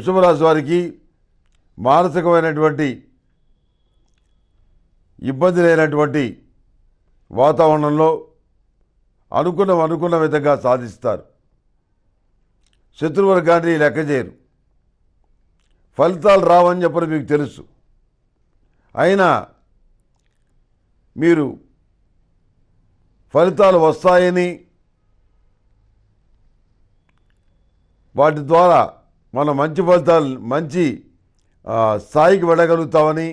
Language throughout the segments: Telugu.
వృషభరాశి వారికి మానసికమైనటువంటి ఇబ్బంది లేనటువంటి వాతావరణంలో అనుకున్న అనుకున్న విధంగా సాధిస్తారు శత్రువర్గాన్ని లెక్క చేయరు ఫలితాలు రావని చెప్పని మీకు తెలుసు అయినా మీరు ఫలితాలు వస్తాయని వాటి ద్వారా మనం మంచి ఫలితాలు మంచి స్థాయికి వెళ్ళగలుగుతామని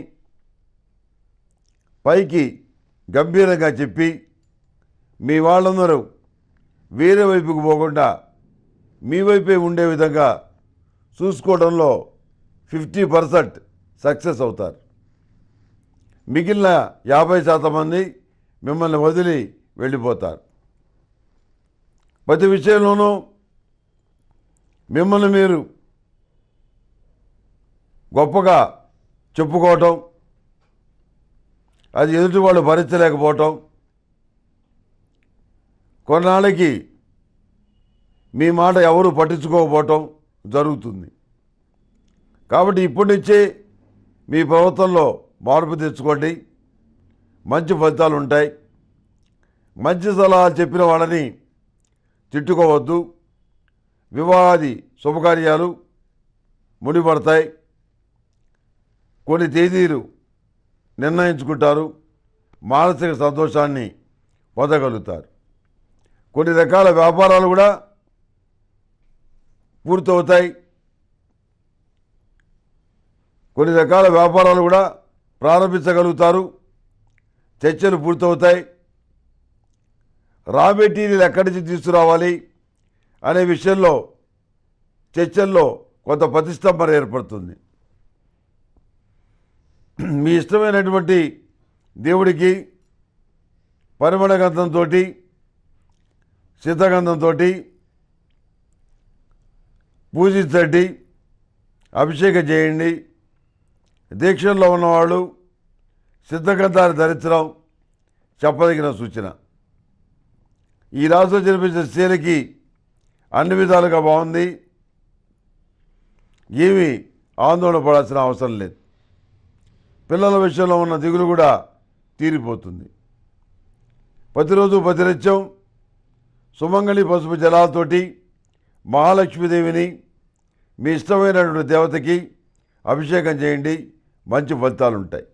పైకి గంభీరంగా చెప్పి మీ వాళ్ళందరూ వేరే వైపుకు పోకుండా మీ వైపే ఉండే విధంగా చూసుకోవడంలో ఫిఫ్టీ పర్సెంట్ సక్సెస్ అవుతారు మిగిలిన యాభై శాతం మంది మిమ్మల్ని వదిలి వెళ్ళిపోతారు ప్రతి విషయంలోనూ మిమ్మల్ని మీరు గొప్పగా చెప్పుకోవటం అది ఎదుటి వాళ్ళు భరించలేకపోవటం కొన్నాళ్ళకి మీ మాట ఎవరు పట్టించుకోకపోవటం జరుగుతుంది కాబట్టి ఇప్పటి నుంచే మీ ప్రవర్తనలో మార్పు తెచ్చుకోండి మంచి ఫలితాలు ఉంటాయి మంచి సలహాలు చెప్పిన వాళ్ళని తిట్టుకోవద్దు వివాహాది శుభకార్యాలు ముడిపడతాయి కొన్ని తేదీలు నిర్ణయించుకుంటారు మానసిక సంతోషాన్ని పొందగలుగుతారు కొన్ని రకాల వ్యాపారాలు కూడా పూర్తవుతాయి కొన్ని రకాల వ్యాపారాలు కూడా ప్రారంభించగలుగుతారు చర్చలు పూర్తవుతాయి రా మెటీరియల్ ఎక్కడి నుంచి తీసుకురావాలి అనే విషయంలో చర్చల్లో కొంత ప్రతిష్టంభన ఏర్పడుతుంది మీ ఇష్టమైనటువంటి దేవుడికి పరిమళ గంధంతో సిద్ధగంధంతో పూజించండి అభిషేకం చేయండి దీక్షల్లో ఉన్నవాళ్ళు సిద్ధగంధాన్ని ధరించడం చెప్పదగిన సూచన ఈ రాజు జరిపించిన స్త్రీలకి అన్ని విధాలుగా బాగుంది ఏమీ ఆందోళన పడాల్సిన అవసరం లేదు పిల్లల విషయంలో ఉన్న దిగులు కూడా తీరిపోతుంది ప్రతిరోజు ప్రతినిత్యం సుమంగళి పసుపు జలాలతోటి మహాలక్ష్మీదేవిని మీ ఇష్టమైనటువంటి దేవతకి అభిషేకం చేయండి మంచి ఫలితాలుంటాయి